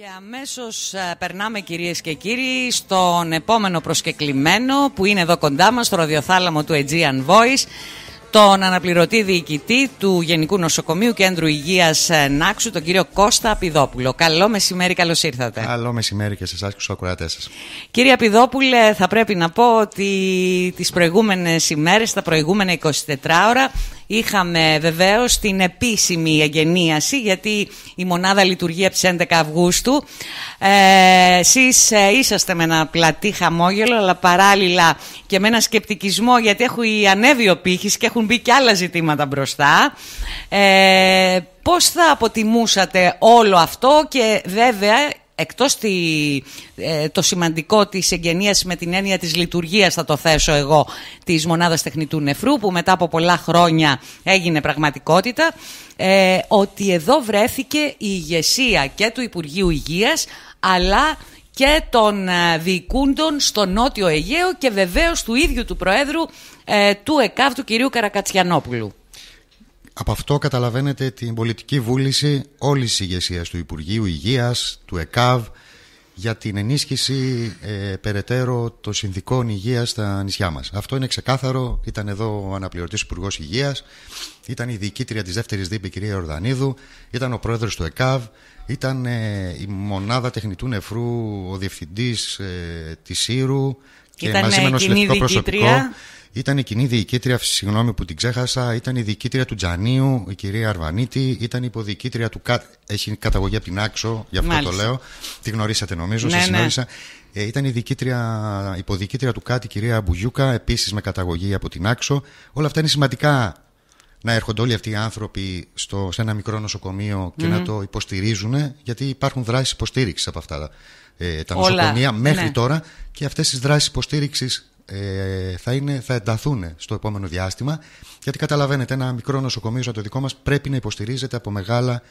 Και αμέσως ε, περνάμε κυρίες και κύριοι στον επόμενο προσκεκλημένο που είναι εδώ κοντά μας στο ραδιοθάλαμο του Aegean Voice τον αναπληρωτή διοικητή του Γενικού Νοσοκομείου Κέντρου Υγείας ε, Νάξου, τον κύριο Κώστα Απιδόπουλο. Καλό μεσημέρι, καλώς ήρθατε. Καλό μεσημέρι και σε εσάς και στους σας. Κύριε Απιδόπουλε, θα πρέπει να πω ότι τις προηγούμενες ημέρες, τα προηγούμενα 24 ώρα, Είχαμε βεβαίως την επίσημη εγγενίαση, γιατί η μονάδα λειτουργεί από τις 11 Αυγούστου. Ε, Εσείς ε, είσαστε με ένα πλατή χαμόγελο, αλλά παράλληλα και με ένα σκεπτικισμό, γιατί έχουν ανέβει ο πύχης και έχουν μπει και άλλα ζητήματα μπροστά. Ε, Πώς θα αποτιμούσατε όλο αυτό και βέβαια εκτός τη, ε, το σημαντικό της εγγενίας με την έννοια της λειτουργίας θα το θέσω εγώ της Μονάδας Τεχνητού Νεφρού που μετά από πολλά χρόνια έγινε πραγματικότητα ε, ότι εδώ βρέθηκε η ηγεσία και του Υπουργείου Υγείας αλλά και των ε, διοικούντων στο Νότιο Αιγαίο και βεβαίως του ίδιου του Προέδρου ε, του ΕΚΑΒ του κυρίου Καρακατσιανόπουλου. Από αυτό καταλαβαίνετε την πολιτική βούληση όλης της ηγεσίας του Υπουργείου Υγείας, του ΕΚΑΒ, για την ενίσχυση ε, περαιτέρω των συνδικών υγείας στα νησιά μας. Αυτό είναι ξεκάθαρο. Ήταν εδώ ο αναπληρωτής υπουργός Υγείας, ήταν η διοικήτρια της δεύτερης δίπη κυρία Ορδανίδου, ήταν ο πρόεδρος του ΕΚΑΒ, ήταν ε, η μονάδα τεχνητού νεφρού, ο διευθυντής ε, της ΣΥΡΟΥ και ήταν ε, μαζί με νοσηλευτικό προσωπικό. Ήταν η κοινή διοικήτρια, συγγνώμη που την ξέχασα, ήταν η διοικήτρια του Τζανίου, η κυρία Αρβανίτη, ήταν η υποδιοικήτρια του ΚΑΤ. Έχει καταγωγή από την Άξο, γι' αυτό το λέω. Τη γνωρίσατε νομίζω, ναι, σα Ναι. Ε, ήταν η υποδιοικήτρια του ΚΑΤ, η κυρία Μπουγιούκα, επίσης με καταγωγή από την Άξο. Όλα αυτά είναι σημαντικά να έρχονται όλοι αυτοί οι άνθρωποι στο, σε ένα μικρό νοσοκομείο και να το υποστηρίζουν, γιατί υπάρχουν δράσεις υποστήριξης από αυτά ε, τα νοσοκομεία μέχρι ναι. τώρα και αυτές τις δράσεις υποστήριξης ε, θα, είναι, θα ενταθούν στο επόμενο διάστημα, γιατί καταλαβαίνετε, ένα μικρό νοσοκομείο σαν το δικό μας πρέπει να υποστηρίζεται από μεγάλα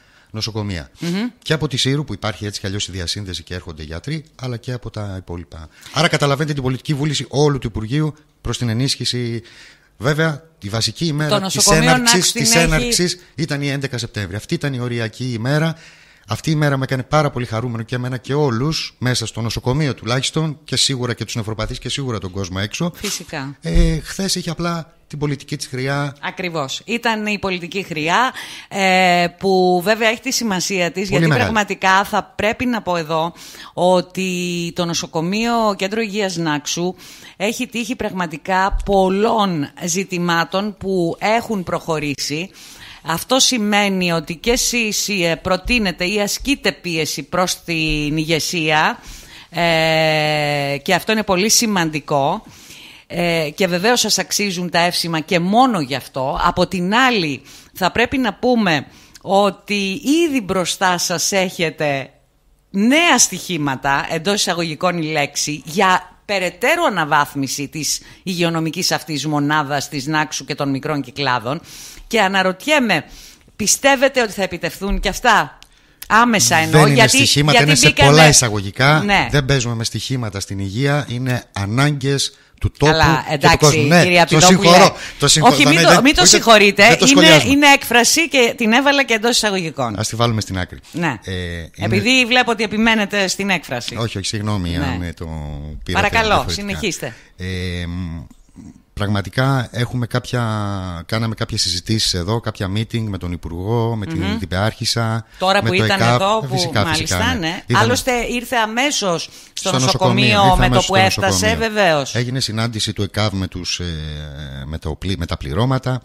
Και από τη Σύρου που υπάρχει έτσι κι αλλιώς η διασύνδεση και έρχονται γιατροί, αλλά και από τα υπόλοιπα. Άρα καταλαβαίνετε την πολιτική βούληση όλου του Υπουργείου προς την ενίσχυση. Βέβαια, τη βασική ημέρα τη έναρξη ήταν η 11 Σεπτέμβρη. Αυτή ήταν η ωριακή ημέρα αυτή η μέρα με έκανε πάρα πολύ χαρούμενο και εμένα και όλους, μέσα στο νοσοκομείο τουλάχιστον, και σίγουρα και τους νευροπαθείς και σίγουρα τον κόσμο έξω. Φυσικά. Ε, Χθες είχε απλά την πολιτική της χρειά. Ακριβώς. Ήταν η πολιτική χρειά ε, που βέβαια έχει τη σημασία της, γιατί πραγματικά θα πρέπει να πω εδώ ότι το νοσοκομείο Κέντρο Υγείας Νάξου έχει τύχει πραγματικά πολλών ζητημάτων που έχουν προχωρήσει. Αυτό σημαίνει ότι και εσείς ε, προτείνετε ή ασκείτε πίεση προς την ηγεσία ε, και αυτό είναι πολύ σημαντικό ε, και βεβαίως σας αξίζουν τα εύσημα και μόνο γι' αυτό. Από την άλλη θα πρέπει να πούμε ότι ήδη μπροστά σας έχετε νέα στοιχήματα, εντός εισαγωγικών η λέξη, για περαιτέρω αναβάθμιση της υγειονομικής αυτής μονάδας της Νάξου και των μικρών κυκλάδων. Και αναρωτιέμαι, πιστεύετε ότι θα επιτευθούν και αυτά. Άμεσα εννοώ. Δεν είναι γιατί, στοιχήματα, γιατί είναι σε πολλά εισαγωγικά. Ναι. Δεν παίζουμε με στοιχήματα στην υγεία. Είναι ανάγκες του τόπου εντάξει, και του κόσμου. Ναι, κυρία το συγχωρώ. Το συγχωρώ. Όχι, ναι, μην το, συγχωρείτε. είναι, είναι έκφραση και την έβαλα και εντός εισαγωγικών. Ας τη βάλουμε στην άκρη. Ναι. Ε, είναι... Επειδή βλέπω ότι επιμένετε στην έκφραση. Όχι, όχι, συγγνώμη ναι. αν το πήρατε. Παρακαλώ, συνεχίστε. Ε, Πραγματικά έχουμε κάποια, κάναμε κάποιες συζητήσεις εδώ, κάποια meeting με τον Υπουργό, με την mm-hmm. Διπεάρχησα. Τώρα που ήταν ΕΚΑΠ, εδώ, που φυσικά, μάλιστα, φυσικά, ναι. ναι. Άλλωστε ήρθε αμέσως στο, νοσοκομείο, με το που έφτασε, βεβαίως. Έγινε συνάντηση του ΕΚΑΒ με, τους, ε, με, το, με τα πληρώματα.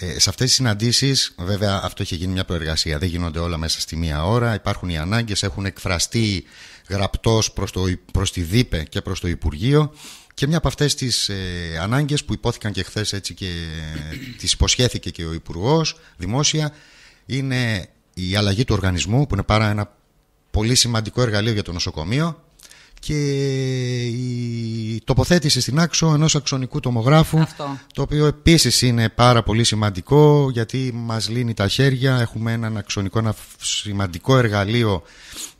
Ε, σε αυτές τις συναντήσεις, βέβαια, αυτό έχει γίνει μια προεργασία. Δεν γίνονται όλα μέσα στη μία ώρα. Υπάρχουν οι ανάγκες, έχουν εκφραστεί γραπτός προς προς τη ΔΥΠΕ και προς το Υπουργείο. Και μια από αυτές τις ε, που υπόθηκαν και χθες έτσι και ε, τις υποσχέθηκε και ο Υπουργός δημόσια είναι η αλλαγή του οργανισμού που είναι πάρα ένα πολύ σημαντικό εργαλείο για το νοσοκομείο και η τοποθέτηση στην άξο ενός αξονικού τομογράφου Αυτό. το οποίο επίσης είναι πάρα πολύ σημαντικό γιατί μας λύνει τα χέρια έχουμε έναν ένα σημαντικό εργαλείο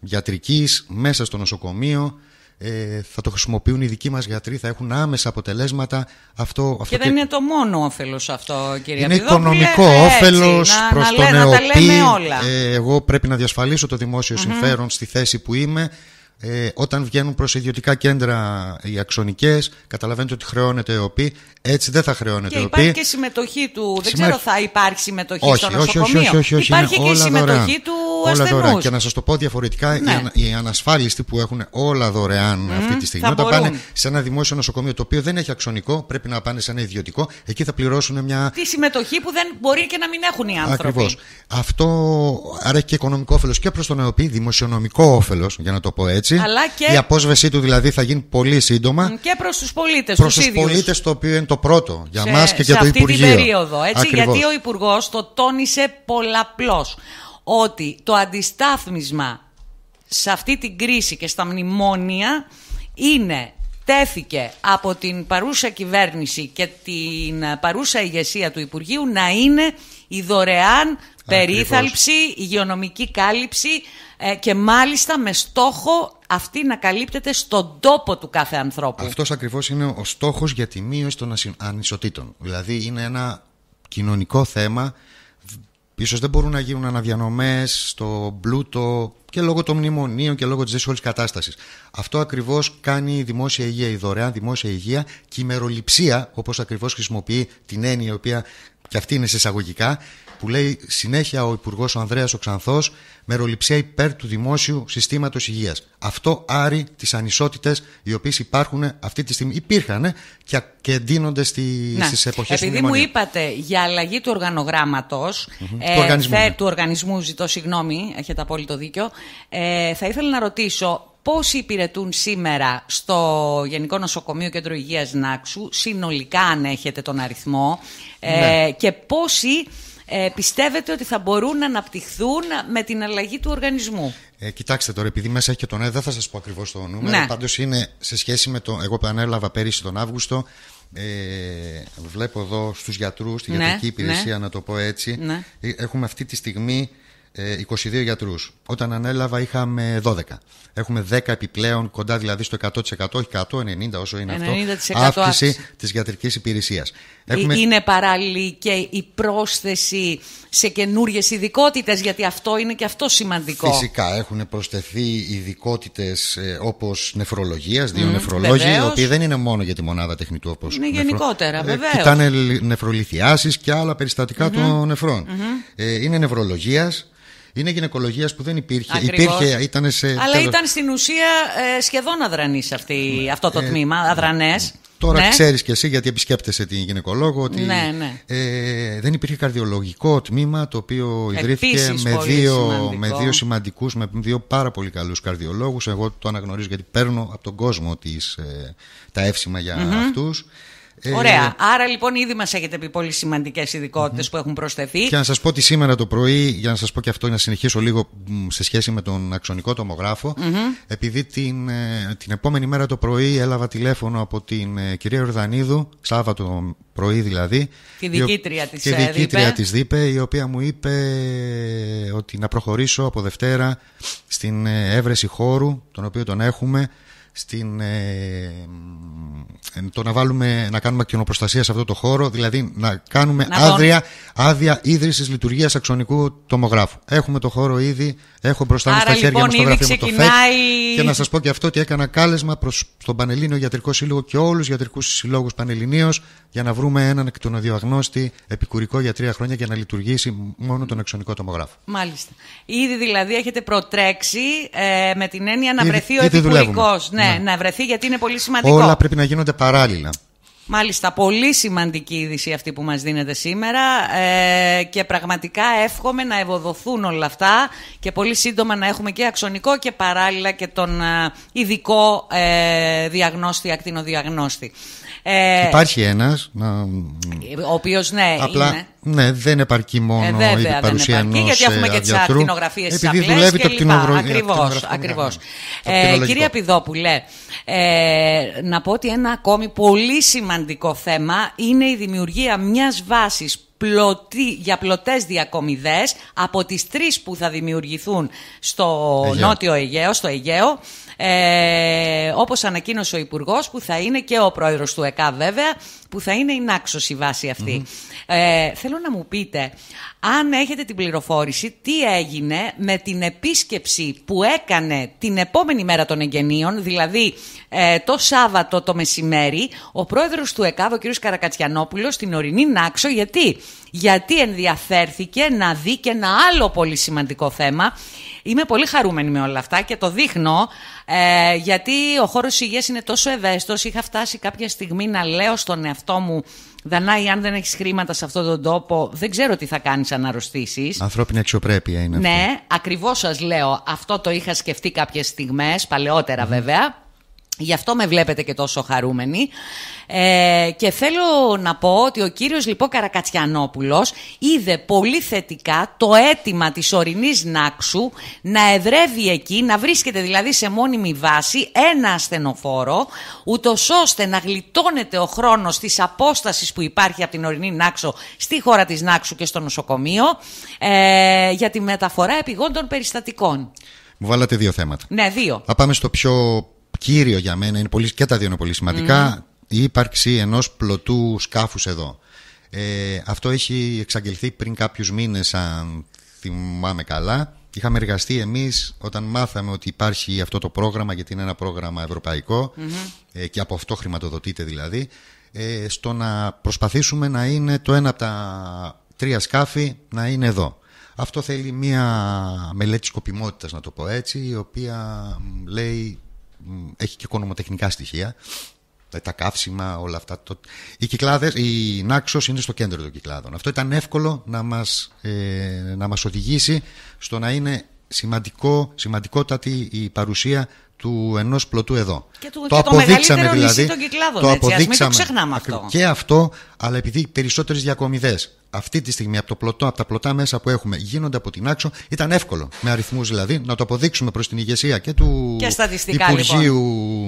γιατρικής μέσα στο νοσοκομείο ε, θα το χρησιμοποιούν οι δικοί μας γιατροί, θα έχουν άμεσα αποτελέσματα. Αυτό, αυτό και, δεν είναι το μόνο όφελος αυτό, κυρία Είναι οικονομικό όφελο. όφελος προς τον ΕΟΠΗ. όλα. Ε, εγώ πρέπει να διασφαλίσω το δημοσιο συμφέρον στη θέση που είμαι. Ε, όταν βγαίνουν προς ιδιωτικά κέντρα οι αξονικές, καταλαβαίνετε ότι χρεώνεται ο ΕΟΠΗ, έτσι δεν θα χρεώνεται ο ΕΟΠΗ. υπάρχει και συμμετοχή του, δεν ξέρω θα υπάρχει συμμετοχή όχι, στο νοσοκομείο. Όχι, όχι, όχι, υπάρχει και συμμετοχή του όλα ασθενούς. Και να σας το πω διαφορετικά, ναι. οι ανασφάλιστοι που έχουν όλα δωρεάν αυτή τη στιγμή, όταν πάνε σε ένα δημόσιο νοσοκομείο το οποίο δεν έχει αξονικό, πρέπει να πάνε σε ένα ιδιωτικό, εκεί θα πληρώσουν μια. Τη συμμετοχή που δεν μπορεί και να μην έχουν οι άνθρωποι. Ακριβώς. Αυτό άρα έχει και οικονομικό όφελος και προς τον ΕΟΠΗ, δημοσιονομικό όφελος, για να το πω έτσι. Αλλά και... Η απόσβεσή του δηλαδή θα γίνει πολύ σύντομα. Και προς τους πολίτες. Προς τους πολίτες, το οποίο είναι το πρώτο για μας και για το αυτή Την περίοδο, έτσι, γιατί ο Υπουργός το τόνισε πολλαπλώς ότι το αντιστάθμισμα σε αυτή την κρίση και στα μνημόνια είναι τέθηκε από την παρούσα κυβέρνηση και την παρούσα ηγεσία του Υπουργείου να είναι η δωρεάν περίθαλψη, η υγειονομική κάλυψη ε, και μάλιστα με στόχο αυτή να καλύπτεται στον τόπο του κάθε ανθρώπου. Αυτός ακριβώς είναι ο στόχος για τη μείωση των ανισοτήτων. Δηλαδή είναι ένα κοινωνικό θέμα Ίσως δεν μπορούν να γίνουν αναδιανομές στο πλούτο και λόγω των μνημονίων και λόγω της δύσκολης κατάστασης. Αυτό ακριβώς κάνει η δημόσια υγεία, η δωρεάν δημόσια υγεία και η μεροληψία, όπως ακριβώς χρησιμοποιεί την έννοια η οποία και αυτή είναι σε εισαγωγικά που λέει συνέχεια ο Υπουργός ο Ανδρέας ο με ροληψία υπέρ του δημόσιου συστήματος υγείας. Αυτό άρει τις ανισότητες, οι οποίες υπάρχουν αυτή τη στιγμή. Υπήρχαν ε, και, και εντείνονται στι εποχές που εποχές Επειδή μου είπατε για αλλαγή του οργανογραμματο mm ε, ναι. του, οργανισμού, ζητώ συγγνώμη, έχετε απόλυτο δίκιο, ε, θα ήθελα να ρωτήσω Πόσοι υπηρετούν σήμερα στο Γενικό Νοσοκομείο Κέντρο Υγείας Νάξου, συνολικά αν έχετε τον αριθμό, ε, ναι. και πόσοι ε, πιστεύετε ότι θα μπορούν να αναπτυχθούν με την αλλαγή του οργανισμού. Ε, κοιτάξτε τώρα, επειδή μέσα έχει και τον ΕΔ, δεν θα σας πω ακριβώς το νούμερο. Ναι. Πάντως είναι σε σχέση με το. Εγώ που ανέλαβα πέρυσι τον Αύγουστο, ε, βλέπω εδώ στους γιατρούς, στη ναι, γιατρική ναι. υπηρεσία, να το πω έτσι. Ναι. Ε, έχουμε αυτή τη στιγμή 22 ε, γιατρούς. Όταν ανέλαβα είχαμε 12. Έχουμε 10 επιπλέον, κοντά δηλαδή στο 100%, όχι 90 όσο είναι αυτό, αύξηση, αύξηση. της γιατρικής υπηρεσίας. Ε, Έχουμε... Είναι παράλληλη και η πρόσθεση σε καινούριες ειδικότητες, γιατί αυτό είναι και αυτό σημαντικό. Φυσικά έχουν προσθεθεί ειδικότητες ε, όπως νεφρολογίας, δύο mm, νεφρολόγοι, οι οποίοι δεν είναι μόνο για τη μονάδα τεχνητού όπως. Είναι γενικότερα, βεβαίως. Κοιτάνε νεφρολιθιάσεις και άλλα περιστατικά mm-hmm. των νεφρων Ε, είναι νευρολογίας, είναι γυναικολογίας που δεν υπήρχε. Υπήρχε, ήταν σε. Αλλά ήταν στην ουσία ε, σχεδόν αδρανής ναι. αυτό το ε, τμήμα, ναι. αδρανές. Τώρα ναι. ξέρεις κι εσύ, γιατί επισκέπτεσαι την γυναικολόγο, ότι ναι, ναι. Ε, δεν υπήρχε καρδιολογικό τμήμα το οποίο ιδρύθηκε με, δύο, με δύο σημαντικούς, με δύο πάρα πολύ καλούς καρδιολόγους. Εγώ το αναγνωρίζω γιατί παίρνω από τον κόσμο τις, ε, τα εύσημα για mm αυτούς. Ε, Ωραία. Άρα λοιπόν ήδη μας έχετε πει πολύ σημαντικές που έχουν προσθεθεί. Και να σας πω ότι σήμερα το πρωί, για να σας πω και αυτό, να συνεχίσω λίγο σε σχέση με τον αξονικό Επειδή την, ε, την επόμενη μέρα το πρωί έλαβα τηλέφωνο από την ε, κυρία Ορδανίδου, Σάββατο πρωί δηλαδή. Τη διοικήτρια της ΔΥΠΕ, η οποία μου είπε ότι να προχωρήσω από Δευτέρα στην έβρεση χώρου, τον οποίο τον έχουμε στην, ε, ε, το να, βάλουμε, να κάνουμε ακτινοπροστασία σε αυτό το χώρο, δηλαδή να κάνουμε άδεια, άδεια ίδρυσης λειτουργίας αξονικού τομογράφου. Έχουμε το χώρο ήδη Έχω μπροστά μου στα χέρια λοιπόν μου στο γραφείο μου το ΦΕΚ και να σας πω και αυτό ότι έκανα κάλεσμα προς τον Πανελλήνιο Ιατρικό Σύλλογο και όλους τους ιατρικούς συλλόγους Πανελληνίως για να βρούμε έναν εκ των επικουρικό για τρία χρόνια για να λειτουργήσει μόνο τον εξονικό τομογράφο. Μάλιστα. Ήδη δηλαδή έχετε προτρέξει ε, με την έννοια να βρεθεί ο επικουρικός. Ναι, ναι, να βρεθεί γιατί είναι πολύ σημαντικό. Όλα πρέπει να γίνονται παράλληλα. Μάλιστα, πολύ σημαντική είδηση αυτή που μας δίνεται σήμερα ε, και πραγματικά εύχομαι να ευοδοθούν όλα αυτά και πολύ σύντομα να έχουμε και αξονικό και παράλληλα και τον ε, ειδικό ε, διαγνώστη, ακτινοδιαγνώστη. Ε, Υπάρχει ένας. Ο οποίος ναι, είναι. Ναι, δεν επαρκεί μόνο ε, η παρουσία ενό γιατί ε, έχουμε και τι ακτινογραφίε Επειδή δουλεύει το κτηνογραφείο. Ακριβώ. κυρία Πιδόπουλε, ε, να πω ότι ένα ακόμη πολύ σημαντικό θέμα είναι η δημιουργία μιας βάσης πλωτή, για πλωτές διακομιδές από τις τρεις που θα δημιουργηθούν στο Νότιο Αιγαίο, στο Αιγαίο ε, όπως ανακοίνωσε ο Υπουργός που θα είναι και ο πρόεδρος του ΕΚΑ βέβαια που θα είναι η Νάξος η βάση Ε, θέλω να μου πείτε, αν έχετε την πληροφόρηση, τι έγινε με την επίσκεψη που έκανε την επόμενη μέρα των εγγενείων, δηλαδή ε, το Σάββατο το μεσημέρι, ο πρόεδρος του ΕΚΑΒ, ο κ. Καρακατσιανόπουλος, στην ορεινή Νάξο, γιατί γιατί ενδιαφέρθηκε να δει και ένα άλλο πολύ σημαντικό θέμα. Είμαι πολύ χαρούμενη με όλα αυτά και το δείχνω ε, γιατί ο χώρος υγείας είναι τόσο ευαίσθητος. Είχα φτάσει κάποια στιγμή να λέω στον εαυτό εαυτό μου, Δανάη, αν δεν έχεις χρήματα σε αυτόν τον τόπο, δεν ξέρω τι θα κάνεις αν αρρωστήσει. Ανθρώπινη αξιοπρέπεια είναι ναι, αυτό. Ναι, ακριβώς σας λέω, αυτό το είχα σκεφτεί κάποιες στιγμές, βέβαια. Γι' αυτό με βλέπετε και τόσο χαρούμενη. Ε, και θέλω να πω ότι ο κύριος λοιπόν Καρακατσιανόπουλος είδε πολύ θετικά το αίτημα της ορεινής Νάξου να εδρεύει εκεί, να βρίσκεται δηλαδή σε μόνιμη βάση ένα ασθενοφόρο, ούτως ώστε να γλιτώνεται ο χρόνος της απόστασης που υπάρχει από την ορεινή Νάξο στη χώρα της Νάξου και στο νοσοκομείο ε, για τη μεταφορά επιγόντων περιστατικών. Μου βάλατε δύο θέματα. Ναι, δύο. Θα πάμε στο πιο κύριο για μένα, είναι πολύ, και τα δύο είναι πολύ σημαντικά, η ύπαρξη ενός πλωτού σκάφους εδώ. Ε, αυτό έχει εξαγγελθεί πριν κάποιους μήνες, αν θυμάμαι καλά. Είχαμε εργαστεί εμείς όταν μάθαμε ότι υπάρχει αυτό το πρόγραμμα, γιατί είναι ένα πρόγραμμα ε, και από αυτό χρηματοδοτείται δηλαδή, ε, στο να προσπαθήσουμε να είναι το ένα από τα τρία σκάφη να είναι εδώ. Αυτό θέλει μία μελέτη σκοπιμότητας, να το πω έτσι, η οποία λέει έχει και οικονομοτεχνικά στοιχεία. Ε, τα καύσιμα, όλα αυτά. Το... Οι κυκλάδες, η Νάξος είναι στο κέντρο των κυκλάδων. Αυτό ήταν εύκολο να μας, ε, να μας οδηγήσει στο να είναι σημαντικό, σημαντικότατη η παρουσία του ενός πλωτού εδώ. Και το, το και αποδείξαμε το δηλαδή. Των κυκλάδων, το έτσι, αποδείξαμε. Μην το αυτό. Και αυτό, αλλά επειδή περισσότερες διακομιδές αυτή τη στιγμή από, το πλωτό, από τα πλωτά μέσα που έχουμε γίνονται από την άξο, ήταν εύκολο με αριθμούς δηλαδή να το αποδείξουμε προς την ηγεσία και του και λοιπόν. Υπουργείου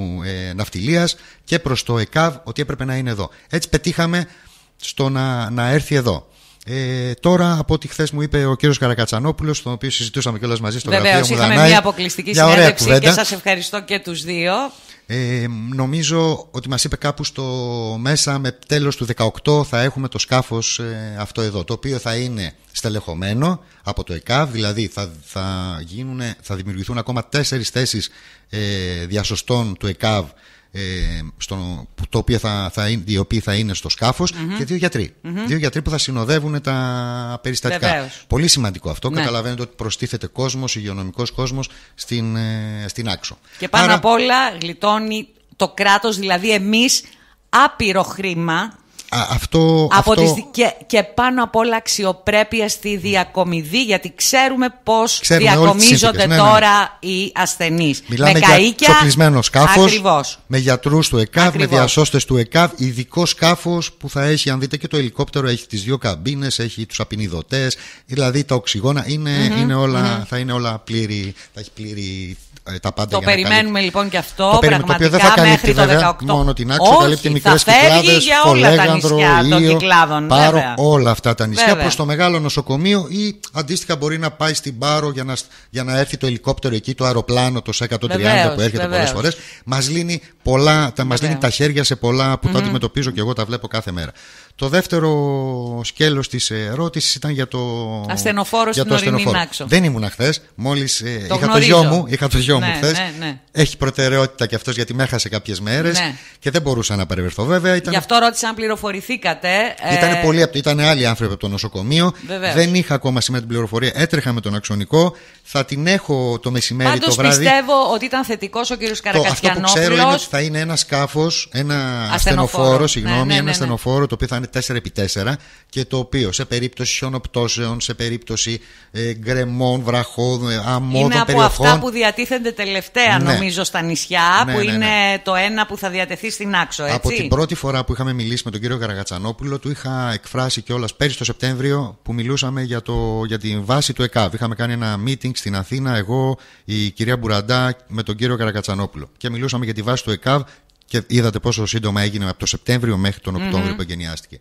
λοιπόν. Ε, Ναυτιλίας και προς το ΕΚΑΒ ότι έπρεπε να είναι εδώ. Έτσι πετύχαμε στο να, να έρθει εδώ. Ε, τώρα, από ό,τι χθες μου είπε ο κύριος Καρακατσανόπουλος, τον οποίο συζητούσαμε κιόλας μαζί στο Βεβαίως, γραφείο. Βεβαίω, είχαμε μια αποκλειστική συνέντευξη και σας ευχαριστώ και τους δύο. Ε, νομίζω ότι μας είπε κάπου στο μέσα με τέλος του 18 θα έχουμε το σκάφος ε, αυτό εδώ το οποίο θα είναι στελεχωμένο από το ΕΚΑΒ δηλαδή θα, θα, θα δημιουργηθούν ακόμα τέσσερις θέσεις ε, διασωστών του ΕΚΑΒ ε, στο, το οποίο θα, θα είναι, οι οποίοι θα είναι στο σκαφος και δύο Δύο γιατροί που θα συνοδεύουν τα περιστατικά. Πολύ σημαντικό αυτό. Ναι. Καταλαβαίνετε ότι προστίθεται κόσμος, υγειονομικός κόσμος στην, ε, στην άξο. Και πάνω Άρα... απ' όλα γλιτώνει το κράτος, δηλαδή εμείς άπειρο χρήμα αυτό, αυτό... και, και πάνω απ' όλα αξιοπρέπειας στη διακομιδή γιατί ξέρουμε πώς διακομίζονται ναι, ναι. τώρα οι ασθενείς Μιλάμε με καΐκια, για εξοπλισμένος σκάφος με γιατρούς του ΕΚΑΒ, με διασώστες του ΕΚΑΒ ειδικό σκάφος που θα έχει αν δείτε και το ελικόπτερο έχει τις δύο καμπίνες έχει τους απεινιδωτές, δηλαδή τα οξυγόνα είναι θα είναι όλα πλήρη, θα πλήρη ε, τα πάντα. Το περιμένουμε να λοιπόν και αυτό. Το το οποίο δεν θα καλύπτει βέβαια μόνο την άξο, Όχι, καλύπτει μικρέ κυκλάδε, Ήλιο, Πάρο, βέβαια. όλα αυτά τα νησιά προς το μεγάλο νοσοκομείο ή αντίστοιχα μπορεί να πάει στην Πάρο για να, για να έρθει το ελικόπτερο εκεί, το αεροπλάνο, το 130 που έρχεται πολλές φορές. Μας μας λύνει τα χέρια σε πολλά που τα αντιμετωπίζω και εγώ τα βλέπω κάθε μέρα. Το δεύτερο σκέλος της ερώτησης ήταν για το ασθενοφόρο για στην το Νάξο. Δεν ήμουν χθες. μόλις ε, το είχα, το γιο μου, είχα το γιο μου ναι, χθες. Ναι, ναι. Έχει προτεραιότητα και αυτός γιατί με έχασε κάποιες μέρες ναι. και δεν μπορούσα να παρευρεθώ. βέβαια. Ήταν... Γι' αυτό ρώτησα αν πληροφορηθήκατε. Ε, ήταν πολύ, ήτανε άλλοι άνθρωποι από το νοσοκομείο. Βεβαίως. Δεν είχα ακόμα σήμερα την πληροφορία. Έτρεχα με τον αξονικό. Θα την έχω το μεσημέρι Πάντως, το βράδυ. πιστεύω ότι ήταν θετικός ο κύριος Καρακασιανόπουλος. Αυτό που ξέρω είναι ότι θα είναι ένα σκάφος, ένα ασθενοφόρο, ναι, συγγνώμη, ένα ασθενοφόρο το οποίο θα είναι 4x4 και το οποίο σε περίπτωση χιονοπτώσεων, σε περίπτωση ε, γκρεμών, βραχών, ε, αμμόδων Είναι από αυτά που διατίθενται τελευταία ναι. νομίζω στα νησιά, ναι, που ναι, είναι το ένα που θα διατεθεί στην Άξο, έτσι. Από την πρώτη φορά που είχαμε μιλήσει με τον κύριο Καραγατσανόπουλο, του είχα εκφράσει κιόλας πέρυσι το Σεπτέμβριο που μιλούσαμε για, το, για την βάση του ΕΚΑΒ. Είχαμε κάνει ένα meeting στην Αθήνα, εγώ, η κυρία Μπουραντά με τον κύριο Καρακατσανόπουλο. Και μιλούσαμε για τη βάση του ΕΚΑΒ και είδατε πόσο σύντομα έγινε από το Σεπτέμβριο μέχρι τον Οκτώβριο που εγκαινιάστηκε.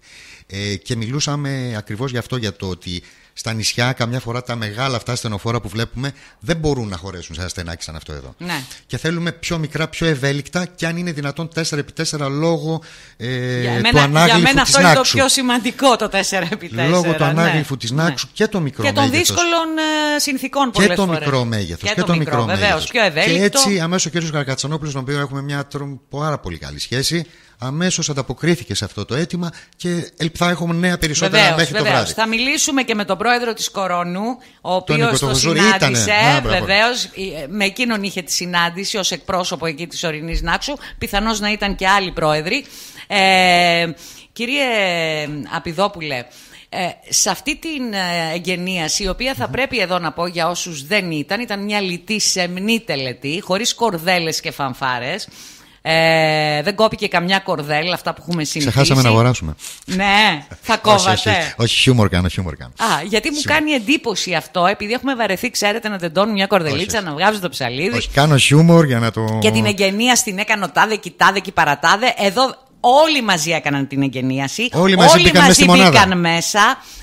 Ε, και μιλούσαμε ακριβώς γι' αυτό, για το ότι στα νησιά, καμιά φορά τα μεγάλα αυτά στενοφόρα που βλέπουμε δεν μπορούν να χωρέσουν σε ένα στενάκι σαν αυτό εδώ. Ναι. Και θέλουμε πιο μικρά, πιο ευέλικτα και αν είναι δυνατόν 4x4 λόγω ε, εμένα, του ανάγλυφου Για μένα αυτό είναι το πιο σημαντικό το 4x4. Λόγω ναι. του ανάγλυφου ναι. τη Νάξου και το μικρό μέγεθο. Και των δύσκολων ε, συνθήκων πολλές Και φορές. μικρό μέγεθος. Και, και, το μικρό, μικρό μέγεθο. Και έτσι αμέσως ο κ. Καρκατσανόπουλο, τον οποίο έχουμε μια πάρα πολύ καλή σχέση, αμέσως ανταποκρίθηκε σε αυτό το αίτημα και θα έχουμε νέα περισσότερα βεβαίως, μέχρι βεβαίως. το βράδυ. Θα μιλήσουμε και με τον πρόεδρο της Κορώνου, ο οποίος το, συνάντησε. Βεβαίως, ε, με εκείνον είχε τη συνάντηση ως εκπρόσωπο εκεί της Ορεινής Νάξου. Πιθανώς να ήταν και άλλοι πρόεδροι. Ε, κύριε Απιδόπουλε, ε, σε αυτή την ε, εγγενίαση, η οποία θα πρέπει εδώ να πω για όσους δεν ήταν, ήταν μια λιτή σεμνή τελετή, χωρίς κορδέλες και φανφάρες, ε, δεν κόπηκε καμιά κορδέλα, αυτά που έχουμε συνηθίσει. Ξεχάσαμε να αγοράσουμε. Ναι, θα κόβατε. όχι, χιούμορ κάνω, χιούμορ κάνω. Α, γιατί μου κάνει εντύπωση αυτό, επειδή έχουμε βαρεθεί, ξέρετε, να τεντώνουν μια κορδελίτσα, να βγάζουν το ψαλίδι. Όχι, κάνω χιούμορ για να το. Και την εγγενία στην έκανο τάδε, κοιτάδε και παρατάδε. Εδώ Όλοι μαζί έκαναν την εγγενίαση. Όλοι μαζί, όλοι μπήκαν, μέσα μπήκαν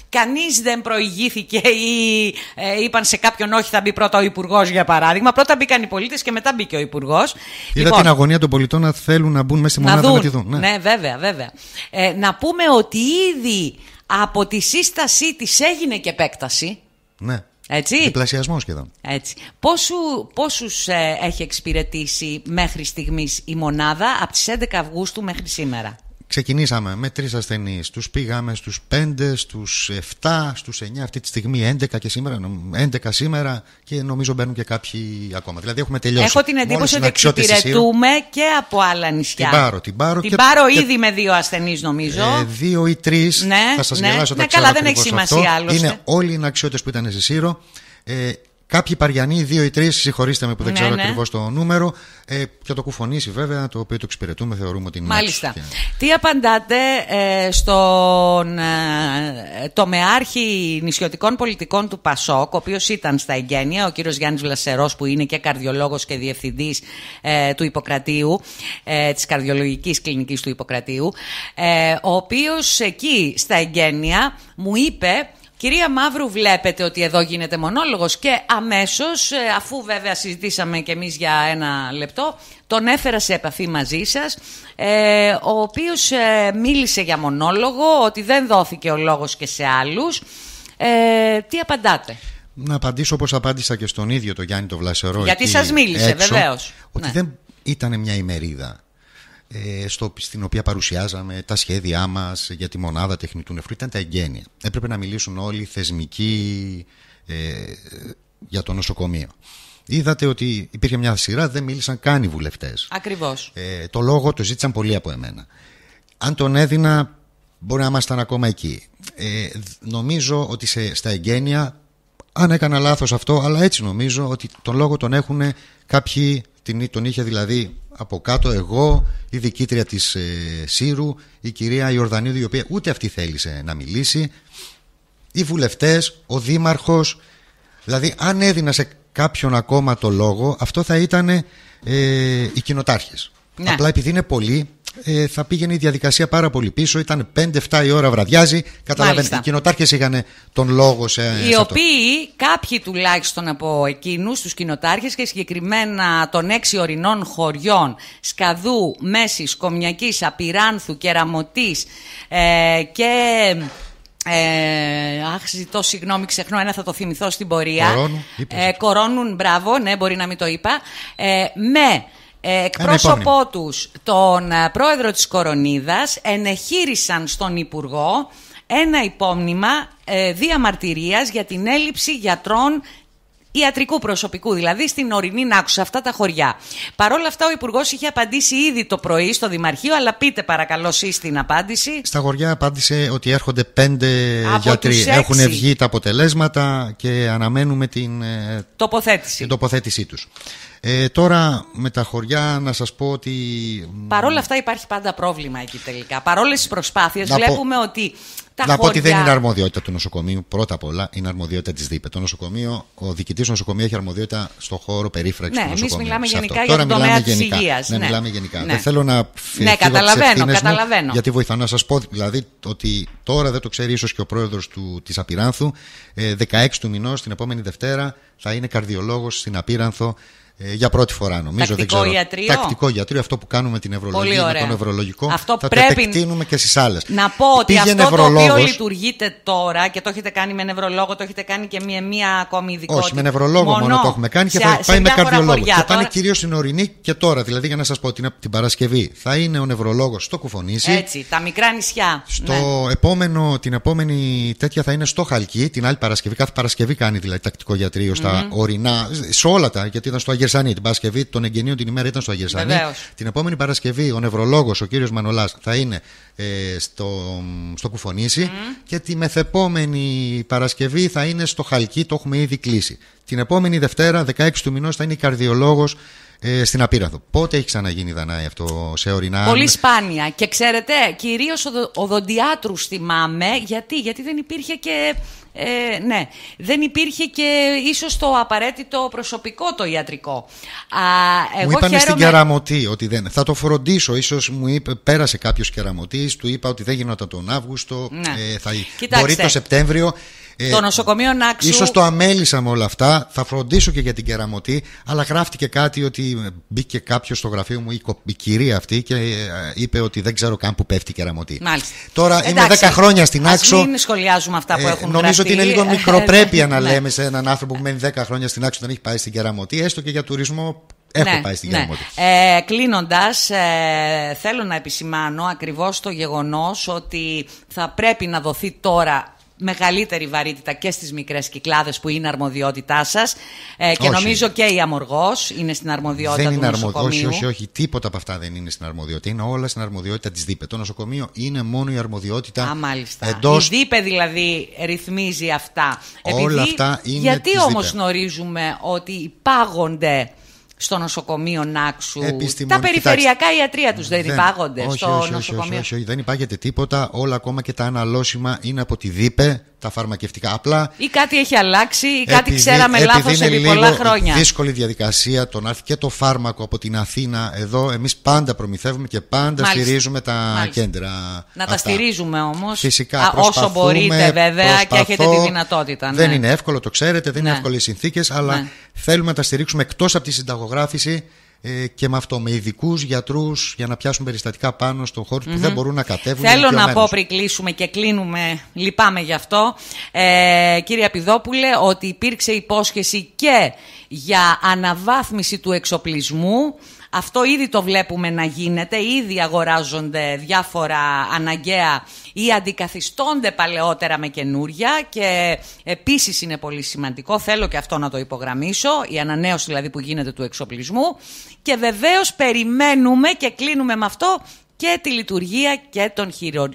Κανείς δεν προηγήθηκε ή ε, είπαν σε κάποιον όχι, θα μπει πρώτα ο Υπουργός, για παράδειγμα. Πρώτα μπήκαν οι πολίτες και μετά μπήκε ο Υπουργός. Είδα λοιπόν, την αγωνία των πολιτών να θέλουν να μπουν μέσα στη μονάδα να, να τη δουν. Ναι, ναι βέβαια, βέβαια. Ε, να πούμε ότι ήδη από τη σύστασή της έγινε και επέκταση. Ναι. Έτσι. Διπλασιασμός σχεδόν. Έτσι. Πόσου, πόσους ε, έχει εξυπηρετήσει μέχρι στιγμής η μονάδα από τις 11 Αυγούστου μέχρι σήμερα. Ξεκινήσαμε με τρεις ασθενείς, τους πήγαμε στους πέντε, στους 7, στους εννιά αυτή τη στιγμή 11 και σήμερα, 11 σήμερα και νομίζω μπαίνουν και κάποιοι ακόμα. Δηλαδή έχουμε τελειώσει. Έχω την εντύπωση ότι εξυπηρετούμε και από άλλα νησιά. Την πάρω την πάρω. Την και... πάρω ήδη και... με δύο ασθενείς νομίζω. Ε, δύο ή τρεις, ναι, θα σας ναι, γελάσω ναι, τα ναι, καλά, δεν έχει σημασία αυτό. άλλωστε. Είναι όλοι οι αναξιώτες που ήταν σε Σύρο. Ε, Κάποιοι Παριανοί, δύο ή τρεις, συγχωρήστε με που δεν ναι, ξέρω ναι. ακριβώς το νούμερο. Ε, και το κουφονίσει βέβαια, το οποίο το εξυπηρετούμε, θεωρούμε ότι είναι Μάλιστα. Τι απαντάτε ε, στον ε, τομεάρχη νησιωτικών πολιτικών του Πασόκ, ο οποίος ήταν στα εγγένεια, ο κύριος Γιάννης Βλασερός, που είναι και καρδιολόγος και διευθυντής ε, του Ιπποκρατίου, ε, της καρδιολογικής κλινικής του Ιπποκρατίου, ε, ο οποίος εκεί στα εγγένεια μου είπε Κυρία Μαύρου, βλέπετε ότι εδώ γίνεται μονόλογος και αμέσως, ε, αφού βέβαια συζητήσαμε και εμείς για ένα λεπτό, τον έφερα σε επαφή μαζί σας, ε, ο οποίος ε, μίλησε για μονόλογο, ότι δεν δόθηκε ο λόγος και σε άλλους. Τι απαντάτε? Να απαντήσω όπως απάντησα και στον ίδιο το Γιάννη το Βλασερό. Γιατί σας μίλησε βεβαίως. Ότι ναι. δεν ήταν μια ημερίδα. Ε, στο, στην οποία παρουσιάζαμε τα σχέδιά μας για τη μονάδα του νεφρού ήταν τα εγγένεια. Έπρεπε να μιλήσουν όλοι θεσμικοί ε, για το νοσοκομείο. Είδατε ότι υπήρχε μια σειρά, δεν μίλησαν καν οι βουλευτές. Ακριβώς. Ε, το λόγο το ζήτησαν πολύ από εμένα. Αν τον έδινα, μπορεί να ήμασταν ακόμα εκεί. Ε, νομίζω ότι σε, στα εγγένεια αν έκανα λάθος αυτό, αλλά έτσι νομίζω ότι τον λόγο τον έχουν κάποιοι, τον είχε δηλαδή από κάτω εγώ, η δικήτρια της ε, Σύρου, η κυρία Ιορδανίδη, η οποία ούτε αυτή θέλησε να μιλήσει, οι βουλευτές, ο δήμαρχος, δηλαδή αν έδινα σε κάποιον ακόμα το λόγο, αυτό θα ήταν ε, οι κοινοτάρχες. Ναι. Απλά επειδή είναι πολύ, ε, θα πήγαινε η διαδικασία πάρα πολύ πίσω. Ήταν 5-7 η ώρα βραδιάζει. Καταλαβαίνετε. Οι κοινοτάρχες είχαν τον λόγο σε. Οι οποίοι, κάποιοι τουλάχιστον από εκείνους, τους κοινοτάρχες και συγκεκριμένα των έξι ορεινών χωριών, Σκαδού, Μέσης, Κομιακής, Απειράνθου, Κεραμωτή ε, και. Ε, αχ, ζητώ συγγνώμη, ξεχνώ ένα, θα το θυμηθώ στην πορεία. Κορώνουν, ε, κορώνουν μπράβο, ναι, μπορεί να μην το είπα. Ε, με ε, ε, ναι, εκπρόσωπό τους, τον ε, πρόεδρο της Κορονίδας ενεχείρισαν στον Υπουργό ένα υπόμνημα ε, διαμαρτυρίας για την έλλειψη γιατρών ιατρικού προσωπικού, δηλαδή στην ορεινή Νάκουσα, αυτά τα χωριά. Παρ' όλα αυτά, ο Υπουργός είχε απαντήσει ήδη το πρωί στο Δημαρχείο, αλλά πείτε παρακαλώ εσείς την απάντηση. Στα χωριά απάντησε ότι έρχονται πέντε γιατροί. Έχουν βγει τα αποτελέσματα και αναμένουμε την τοποθέτηση, την τοποθέτησή τους. Ε, τώρα με τα χωριά να σας πω ότι... Παρόλα αυτά υπάρχει πάντα πρόβλημα εκεί τελικά. Παρόλες τις προσπάθειες να βλέπουμε ότι τα να χωριά... πω ότι δεν είναι αρμοδιότητα του νοσοκομείου. Πρώτα απ' όλα είναι αρμοδιότητα της ΔΥΠΕ. Το νοσοκομείο, ο διοικητής του νοσοκομείου έχει αρμοδιότητα στον χώρο περίφραξης ναι, του νοσοκομείου. Ναι, εμεί μιλάμε γενικά για τον τομέα της υγείας. Ναι, μιλάμε γενικά. Ναι. Δεν θέλω να φύγω Ναι, καταλαβαίνω, καταλαβαίνω. γιατί βοηθάω να σας πω δηλαδή ότι τώρα δεν το ξέρει ίσως και ο πρόεδρος της Απειράνθου. 16 ε, του μηνός, την επόμενη Δευτέρα, θα είναι καρδιολόγος στην Απειράνθο ε, για πρώτη φορά νομίζω. Τακτικό δεν ξέρω. Τακτικό αυτό που κάνουμε την ευρωλογία Με τον Ευρωλογικό. Αυτό θα πρέπει το επεκτείνουμε και στις άλλες. Να πω ότι αυτό το οποίο λειτουργείτε τώρα και το έχετε κάνει με νευρολόγο, το έχετε κάνει και μία ακόμη ειδικότητα. Όχι, με νευρολόγο μόνο, μόνο το έχουμε κάνει και σε, θα πάει με καρδιολόγο. Θα πάνε κυρίως στην ορεινή και τώρα. Δηλαδή για να σας πω την, την Παρασκευή θα είναι ο νευρολόγος στο Κουφονήσι. Έτσι, τα μικρά νησιά. Στο ναι. την επόμενη τέτοια θα είναι στο Χαλκί, την άλλη Παρασκευή. Κάθε Παρασκευή κάνει δηλαδή τακτικό γιατριο στα ορεινά, σε όλα τα γιατί ήταν στο Αγερσανή. Την Παρασκευή των εγγενείων την ημέρα ήταν στο Αγερσανή. Την επόμενη Παρασκευή ο νευρολόγος, ο κύριος Μανολάς, θα είναι ε, στο, στο Κουφονήσι. Και τη μεθεπόμενη Παρασκευή θα είναι στο Χαλκί, το έχουμε ήδη κλείσει. Την επόμενη Δευτέρα, 16 του μηνός, θα είναι η καρδιολόγος ε, στην Απύραθο. Πότε έχει ξαναγίνει, Δανάη, αυτό σε ορεινά. Πολύ σπάνια. Και ξέρετε, κυρίως Δοντιάτρους θυμάμαι. Γιατί, γιατί δεν υπήρχε και ε, ναι, δεν υπήρχε και ίσως το απαραίτητο προσωπικό το ιατρικό. Α, εγώ μου είπαν χαίρομαι... στην Κεραμωτή ότι δεν. Θα το φροντίσω. Ίσως μου είπε, πέρασε κάποιος Κεραμωτής, του είπα ότι δεν γινόταν τον Αύγουστο, ναι. Ε, θα... μπορεί το Σεπτέμβριο. Ε, το νοσοκομείο Νάξου. σω το αμέλησα με όλα αυτά. Θα φροντίσω και για την κεραμωτή. Αλλά γράφτηκε κάτι ότι μπήκε κάποιος στο γραφείο μου, η, κυρία αυτή, και ε, είπε ότι δεν ξέρω καν που πέφτει η κεραμωτή. Μάλιστα. Τώρα Εντάξει, είμαι 10 χρόνια στην Άξο. μην σχολιάζουμε αυτά που ε, έχουν γραφτεί Νομίζω ότι είναι λίγο ε, μικροπρέπεια ναι. να λέμε σε έναν άνθρωπο που μένει 10 χρόνια στην Άξο, δεν έχει πάει στην κεραμωτή, έστω και για τουρισμό Έχω ναι, πάει στην ναι. ε, Κλείνοντας, θέλω να επισημάνω ακριβώς το γεγονός ότι θα πρέπει να δοθεί τώρα μεγαλύτερη βαρύτητα και στις μικρές κυκλάδες που είναι αρμοδιότητά σας ε, και νομίζω και η Αμοργός είναι στην αρμοδιότητα δεν του είναι νοσοκομείου. είναι Όχι, όχι, όχι, τίποτα από αυτά δεν είναι στην αρμοδιότητα. Είναι όλα στην αρμοδιότητα της ΔΥΠΕ. Το νοσοκομείο είναι μόνο η αρμοδιότητα Α, μάλιστα. Η ΔΥΠΕ δηλαδή ρυθμίζει αυτά. Όλα αυτά είναι Γιατί όμως γνωρίζουμε ότι υπάγονται στο νοσοκομείο Νάξου. Τα περιφερειακά ιατρία τους δεν, υπάγονται όχι, στο όχι, όχι, Όχι, όχι, δεν υπάγεται τίποτα. Όλα ακόμα και τα αναλώσιμα είναι από τη ΔΥΠΕ τα φαρμακευτικά. Απλά. ή κάτι έχει αλλάξει, ή κάτι επειδή, ξέραμε λάθο επί πολλά χρόνια. Είναι δύσκολη διαδικασία το να έρθει και το φάρμακο από την Αθήνα εδώ. Εμείς πάντα προμηθεύουμε και πάντα στηρίζουμε τα κέντρα. Να τα στηρίζουμε όμως. Φυσικά. Όσο μπορείτε βέβαια και έχετε τη δυνατότητα. Ναι. Δεν είναι εύκολο, το ξέρετε, δεν ναι. είναι εύκολες συνθήκες, αλλά ναι. θέλουμε να τα στηρίξουμε εκτός από τη συνταγογράφηση. Ε, και με αυτό, με ειδικούς γιατρούς για να πιάσουν περιστατικά πάνω στον χωρο που δεν μπορούν να κατέβουν. Θέλω να πω πριν κλείσουμε και κλείνουμε, λυπάμαι γι' αυτό, ε, κύριε Απιδόπουλε, ότι υπήρξε υπόσχεση και για αναβάθμιση του εξοπλισμού αυτό ήδη το βλέπουμε να γίνεται, ήδη αγοράζονται διάφορα αναγκαία ή αντικαθιστώνται παλαιότερα με καινούρια και επίσης είναι πολύ σημαντικό, θέλω και αυτό να το υπογραμμίσω, η ανανέωση δηλαδή που γίνεται του εξοπλισμού και βεβαίως περιμένουμε και κλείνουμε με αυτό και τη λειτουργία και των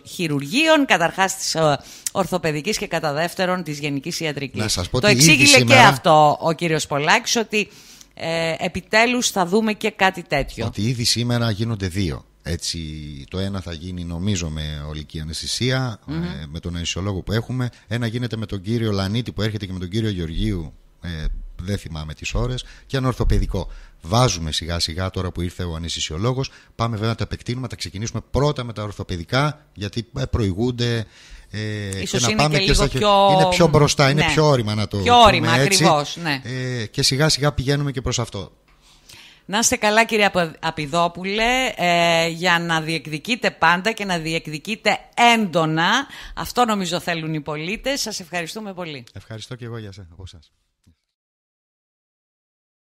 χειρουργείων, καταρχάς της ε, ορθοπαιδικής και κατά δεύτερον της γενικής ιατρικής. το εξήγηλε και αυτό ο κύριος Πολάκης ότι ε, επιτέλους θα δούμε και κάτι τέτοιο. Ότι ήδη σήμερα γίνονται δύο. Έτσι, το ένα θα γίνει νομίζω με ολική ε, με, τον αισιολόγο που έχουμε. Ένα γίνεται με τον κύριο Λανίτη που έρχεται και με τον κύριο Γεωργίου ε, δεν θυμάμαι τις ώρες, και ένα ορθοπαιδικό. Βάζουμε σιγά σιγά τώρα που ήρθε ο ανησυσιολόγος, πάμε βέβαια να τα επεκτείνουμε, να τα ξεκινήσουμε πρώτα με τα ορθοπαιδικά, γιατί ε, προηγούνται. Ε, και να είναι πάμε και, στα... πιο... Είναι πιο μπροστά, είναι ναι. πιο όρημα να το Πιο όρημα, ακριβώς. Ναι. Ε, και σιγά σιγά πηγαίνουμε και προς αυτό. Να είστε καλά κύριε Απιδόπουλε ε, για να διεκδικείτε πάντα και να διεκδικείτε έντονα. Αυτό νομίζω θέλουν οι πολίτες. Σας ευχαριστούμε πολύ. Ευχαριστώ και εγώ για